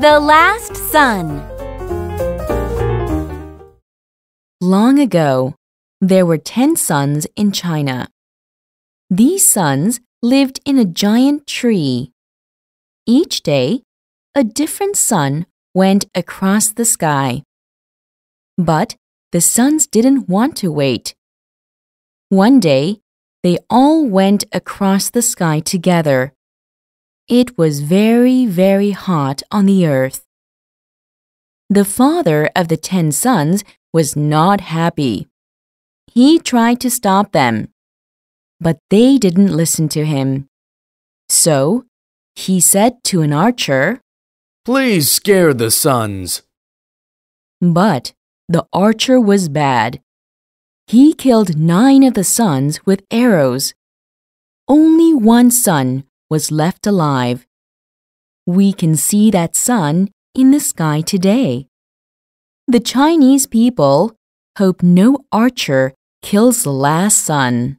The Last Sun Long ago, there were ten suns in China. These suns lived in a giant tree. Each day, a different sun went across the sky. But the suns didn't want to wait. One day, they all went across the sky together. It was very, very hot on the earth. The father of the ten sons was not happy. He tried to stop them, but they didn't listen to him. So he said to an archer, Please scare the sons. But the archer was bad. He killed nine of the sons with arrows. Only one son was left alive. We can see that sun in the sky today. The Chinese people hope no archer kills the last sun.